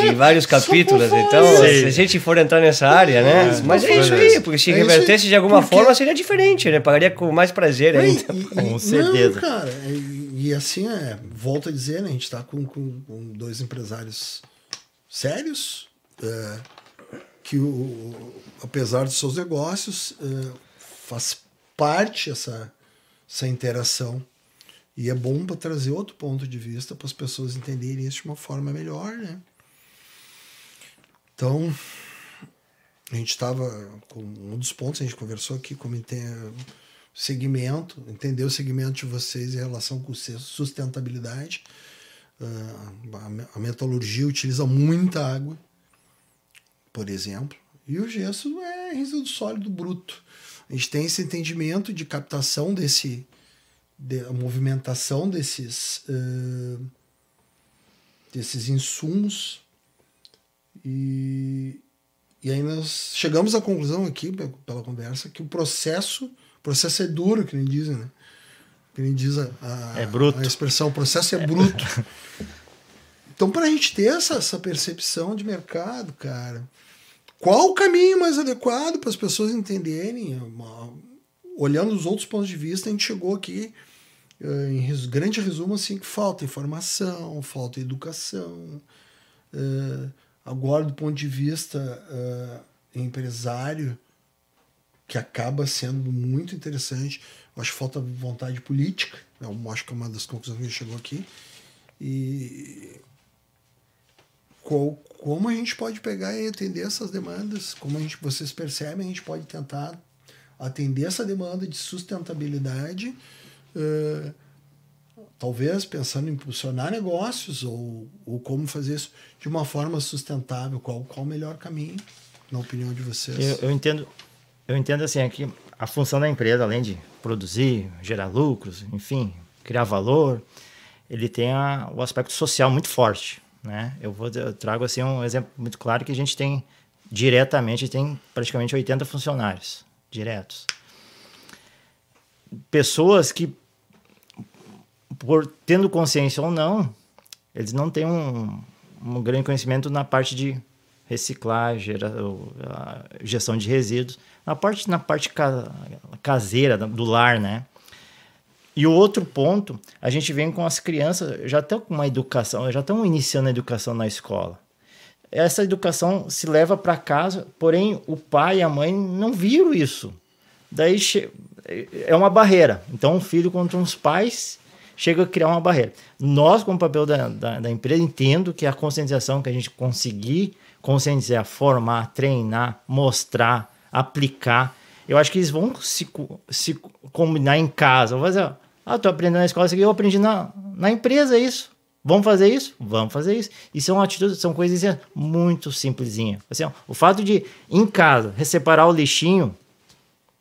de [LAUGHS] vários capítulos, então, Sim. se a gente for entrar nessa área, né? É, mas, mas é, é isso aí, porque se é revertesse de alguma porque... forma seria diferente, né? Pagaria com mais prazer ainda. E, com certeza. Não, cara, e, e, assim, é, volto a dizer, né? A gente tá com, com, com dois empresários sérios, é, que o, apesar dos seus negócios, é, faz parte essa, essa interação e é bom para trazer outro ponto de vista para as pessoas entenderem isso de uma forma melhor, né? Então, a gente estava com um dos pontos a gente conversou aqui, como tem eh, segmento, entender o segmento de vocês em relação com sustentabilidade. Ah, a metalurgia utiliza muita água, por exemplo, e o gesso é resíduo sólido bruto. A gente tem esse entendimento de captação desse de, a movimentação desses, uh, desses insumos. E, e aí nós chegamos à conclusão aqui, pela conversa, que o processo, o processo é duro, que nem dizem, né? Que nem diz a, a, é bruto. a expressão, o processo é, é bruto. [LAUGHS] então, para a gente ter essa, essa percepção de mercado, cara, qual o caminho mais adequado para as pessoas entenderem? Uma, olhando os outros pontos de vista, a gente chegou aqui eh, em grande resumo, assim, falta informação, falta educação. Eh, agora, do ponto de vista eh, empresário, que acaba sendo muito interessante, eu acho que falta vontade política, eu é acho que é uma das conclusões que chegou aqui. E qual, como a gente pode pegar e atender essas demandas, como a gente, vocês percebem, a gente pode tentar atender essa demanda de sustentabilidade eh, talvez pensando em impulsionar negócios ou, ou como fazer isso de uma forma sustentável. Qual, qual o melhor caminho, na opinião de vocês? Eu, eu entendo, eu entendo assim, é que a função da empresa, além de produzir, gerar lucros, enfim, criar valor, ele tem a, o aspecto social muito forte. Né? Eu, vou, eu trago assim um exemplo muito claro que a gente tem diretamente tem praticamente 80 funcionários diretos. Pessoas que por tendo consciência ou não, eles não têm um, um grande conhecimento na parte de reciclagem, gestão de resíduos, na parte, na parte caseira do lar, né? E o outro ponto, a gente vem com as crianças, já estão com uma educação, já estão iniciando a educação na escola. Essa educação se leva para casa, porém o pai e a mãe não viram isso. Daí é, é uma barreira. Então, um filho contra uns pais chega a criar uma barreira. Nós, como papel da, da, da empresa, entendo que a conscientização que a gente conseguir conscientizar, formar, treinar, mostrar, aplicar, eu acho que eles vão se, se combinar em casa. Vão fazer, ah, tô aprendendo na escola isso aqui, eu aprendi na, na empresa isso. Vamos fazer isso? Vamos fazer isso. E são atitudes, são coisas muito simplesinhas. Assim, ó, o fato de, em casa, separar o lixinho,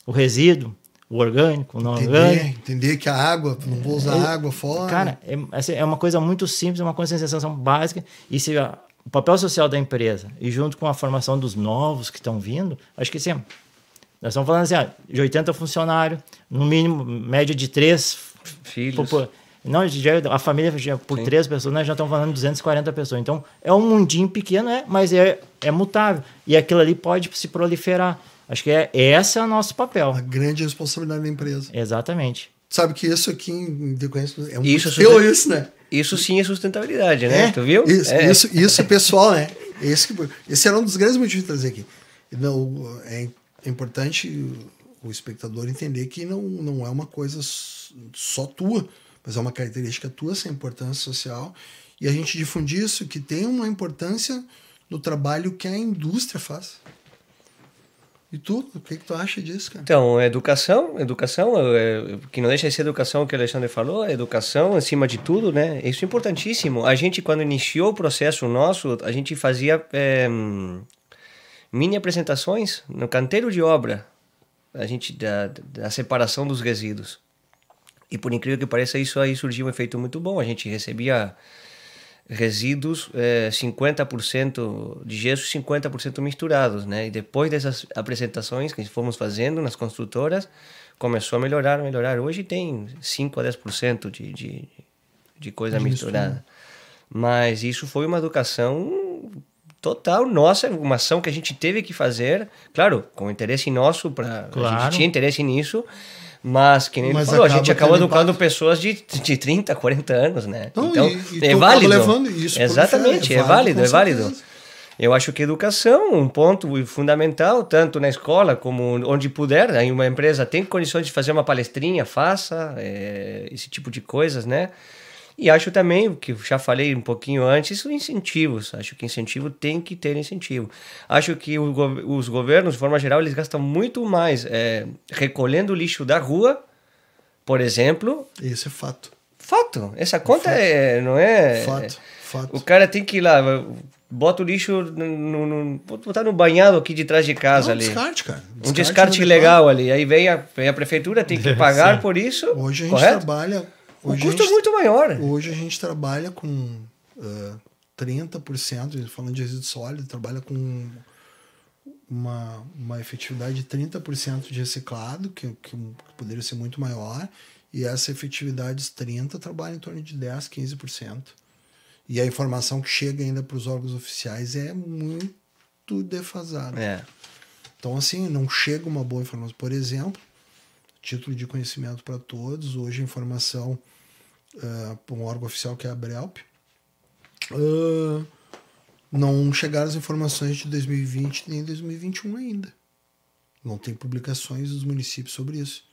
o resíduo, o orgânico, o não entender, orgânico. Entender que a água, não vou usar é, é água fora. Cara, é, assim, é uma coisa muito simples, é uma conscientização básica. E se a, o papel social da empresa, e junto com a formação dos novos que estão vindo, acho que sim. Nós estamos falando assim, ó, de 80 funcionários, no mínimo, média de três filhos. Por, não, a família por Sim. três pessoas, nós já estamos falando de 240 pessoas. Então, é um mundinho pequeno, é, mas é, é mutável. E aquilo ali pode se proliferar. Acho que é esse é o nosso papel. A grande responsabilidade da empresa. Exatamente. Sabe que isso aqui, em decorrência, é um isso, é isso, né? Isso sim é sustentabilidade, né? É, tu viu? Isso, é. isso, isso pessoal, né? Esse, esse era um dos grandes motivos de trazer aqui. Não, é importante o espectador entender que não, não é uma coisa só tua, mas é uma característica tua essa importância social. E a gente difundir isso, que tem uma importância no trabalho que a indústria faz e tu, o que, que tu acha disso, cara? Então, educação, educação, é, é que não deixa de ser educação, o que o Alexandre falou, é educação acima de tudo, né? Isso é importantíssimo. A gente, quando iniciou o processo nosso, a gente fazia é, mini apresentações no canteiro de obra, a gente da, da separação dos resíduos. E por incrível que pareça, isso aí surgiu um efeito muito bom. A gente recebia resíduos eh, 50% de gesso, 50% misturados, né? E depois dessas apresentações que fomos fazendo nas construtoras, começou a melhorar, melhorar. Hoje tem 5 a 10% de, de, de coisa misturada. Isso, né? Mas isso foi uma educação total nossa, uma ação que a gente teve que fazer, claro, com interesse nosso, pra, claro. a gente tinha interesse nisso, mas, que nem Mas falou, a gente acaba educando pessoas de, de 30, 40 anos, né? Então, então e, e é válido. Levando isso Exatamente, é, é válido, é válido. Eu acho que educação um ponto fundamental, tanto na escola como onde puder. Aí uma empresa tem condições de fazer uma palestrinha, faça é, esse tipo de coisas, né? E acho também, que já falei um pouquinho antes, incentivos. Acho que incentivo tem que ter incentivo. Acho que os governos, de forma geral, eles gastam muito mais é, recolhendo lixo da rua, por exemplo. Isso é fato. Fato. Essa conta é fato. É, não é. Fato, fato. O cara tem que ir lá, bota o lixo no, no, botar no banhado aqui de trás de casa não, ali. Descarte, cara. Descarte um descarte legal ali. Aí vem a, vem a prefeitura, tem que [LAUGHS] pagar por isso. Hoje a gente correto? trabalha Hoje o custo gente, é muito maior. Hoje a gente trabalha com uh, eh, 30%, falando de resíduo sólido, trabalha com uma, uma efetividade de 30% de reciclado, que, que poderia ser muito maior, e essa efetividade de 30% trabalha em torno de 10%, 15%. E a informação que chega ainda para os órgãos oficiais é muito defasada. É. Então, assim, não chega uma boa informação. Por exemplo, título de conhecimento para todos, hoje informação uh, ah, para um órgão oficial que é a Brelp. Uh, não chegaram as informações de 2020 nem 2021 ainda. Não tem publicações dos municípios sobre isso.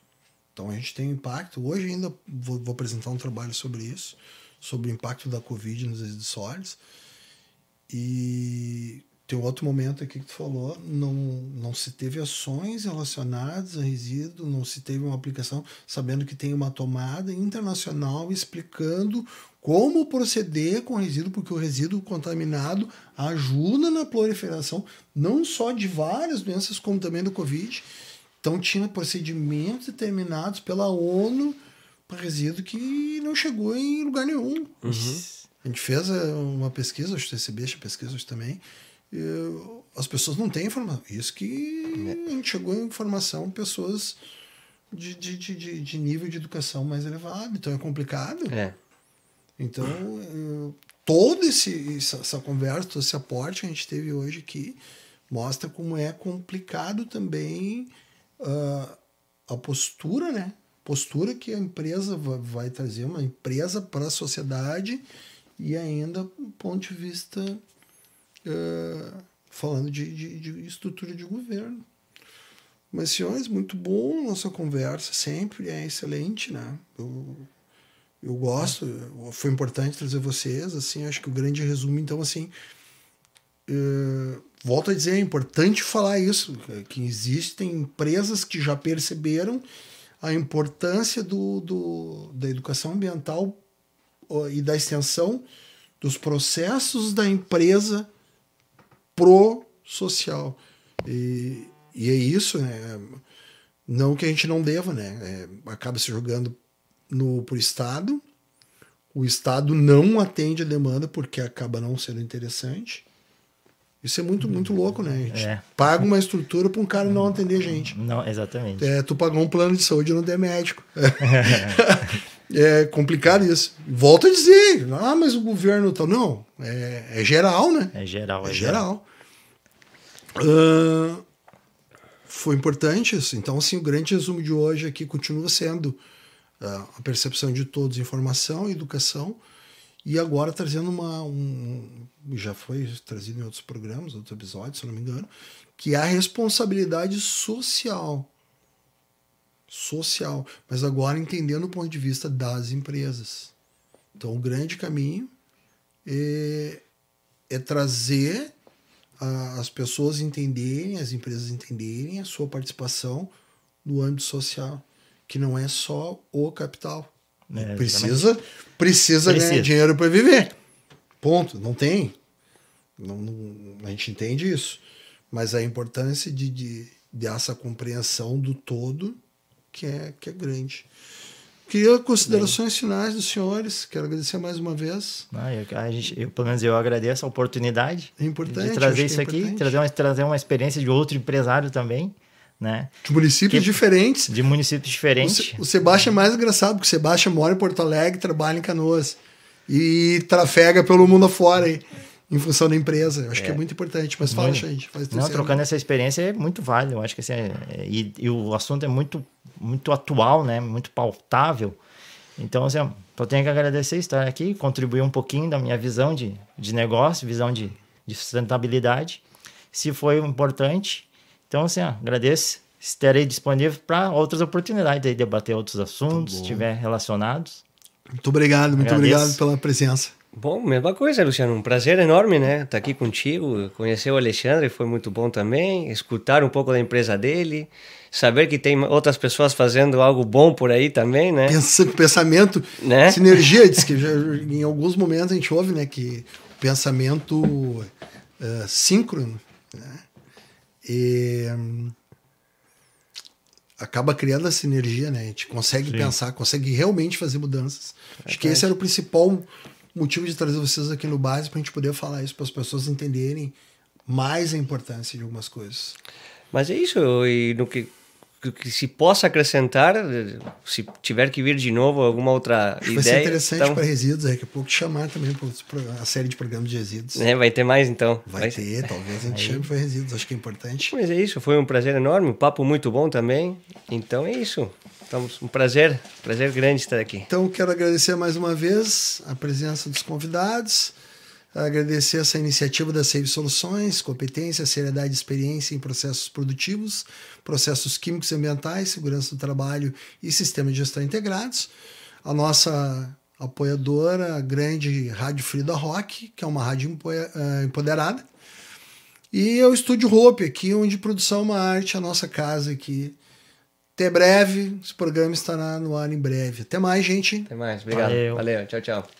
Então a gente tem um impacto. Hoje ainda vou, vou apresentar um trabalho sobre isso, sobre o impacto da Covid nos resíduos E tem outro momento aqui que tu falou, não, não se teve ações relacionadas a resíduo, não se teve uma aplicação, sabendo que tem uma tomada internacional explicando como proceder com o resíduo, porque o resíduo contaminado ajuda na proliferação não só de várias doenças, como também do Covid. Então tinha procedimentos determinados pela ONU para resíduo que não chegou em lugar nenhum. Uhum. A gente fez eh, uma pesquisa, acho que o TCB, pesquisa também, as pessoas não têm informação. Isso que é. a gente chegou em informação, pessoas de, de, de, de, nível de educação mais elevado. Então é complicado. É. Então, eh, toda essa conversa, todo esse aporte que a gente teve hoje aqui, mostra como é complicado também uh, a postura, né? Postura que a empresa vai, vai trazer, uma empresa para a sociedade e ainda um ponto de vista uh, falando de, de, de, estrutura de governo. Mas, senhores, muito bom nossa conversa, sempre é excelente, né? Eu, eu gosto, foi importante trazer vocês, assim, acho que o grande resumo, então, assim, uh, volto a dizer, é importante falar isso, que existem empresas que já perceberam a importância do, do, da educação ambiental e da extensão dos processos da empresa pro-social. E, e é isso, né? Não que a gente não deva, né? É, acaba se jogando no, pro Estado. O Estado não atende a demanda porque acaba não sendo interessante. Isso é muito, muito louco, né? A gente é. paga uma estrutura para um cara não atender a gente. Não, exatamente. É, tu pagou um plano de saúde e não tem médico. [LAUGHS] é complicado isso. Volto a dizer, ah, mas o governo tal. Não, é, é geral, né? É geral, é, é geral. geral. Ah, foi importante isso. Assim. Então, assim, o grande resumo de hoje aqui continua sendo uh, a percepção de todos, informação, educação, e agora trazendo uma. Um, já foi trazido em outros programas, outros episódios, se não me engano, que é a responsabilidade social. Social. Mas agora entendendo o ponto de vista das empresas. Então, o grande caminho é, é trazer as pessoas entenderem, as empresas entenderem a sua participação no âmbito social, que não é só o capital. É, precisa, precisa, precisa ganhar dinheiro para viver. Ponto. Não tem. Não, não, a gente entende isso. Mas a importância de, de, dessa compreensão do todo que é, que é grande. Que considerações finais dos senhores. Quero agradecer mais uma vez. Ah, eu, a gente, eu, pelo menos eu agradeço a oportunidade é importante, de trazer é isso é aqui, trazer uma, trazer uma experiência de outro empresário também. Né? De municípios que, diferentes. De municípios diferentes. O, o Sebastião é mais engraçado, porque o Sebastião mora em Porto Alegre, trabalha em Canoas. E trafega pelo mundo afora em função da empresa. Eu acho é. que é muito importante, mas fala, gente. Faz Não, trocando essa experiência é muito válido. Eu acho que assim, é, e, e, o assunto é muito, muito atual, né? Muito pautável. Então, assim, só tenho que agradecer estar aqui, contribuir um pouquinho da minha visão de, de negócio, visão de, de sustentabilidade, se foi importante. Então, assim, ó, agradeço. Estarei disponível para outras oportunidades de debater outros assuntos, tá se estiver relacionados. Muito obrigado, muito agradeço. obrigado pela presença. Bom, mesma coisa, Luciano. Um prazer enorme, né? Estar tá aqui contigo. Conhecer o Alexandre foi muito bom também. Escutar um pouco da empresa dele. Saber que tem outras pessoas fazendo algo bom por aí também, né? pensamento, né? sinergia. Diz que já, em alguns momentos a gente ouve, né? Que o pensamento uh, síncrono, né? E, hum, acaba criando a sinergia, né? A gente consegue Sim. pensar, consegue realmente fazer mudanças. É Acho que esse era o principal motivo de trazer vocês aqui no base para a gente poder falar isso para as pessoas entenderem mais a importância de algumas coisas. Mas é isso, e no que, que se possa acrescentar, se tiver que vir de novo alguma outra Acho ideia. Vai ser interessante então... para resíduos, daqui a pouco te chamar também para a série de programas de resíduos. É, vai ter mais então. Vai, vai ter, talvez a gente Aí. chame para resíduos, acho que é importante. Mas é isso, foi um prazer enorme, um papo muito bom também. Então é isso. Estamos um prazer, prazer grande estar aqui. Então quero agradecer mais uma vez a presença dos convidados, agradecer essa iniciativa da Save Soluções, competência, seriedade e experiência em processos produtivos, processos químicos e ambientais, segurança do trabalho e sistema de gestão integrados. A nossa apoiadora, a grande Rádio Frida Rock, que é uma rádio eh, empoderada. E é o Estúdio Hope aqui, onde produção é uma arte, a nossa casa aqui até breve. Esse programa estará no ar em breve. Até mais, gente. Até mais. Obrigado. Valeu. Valeu. Tchau, tchau.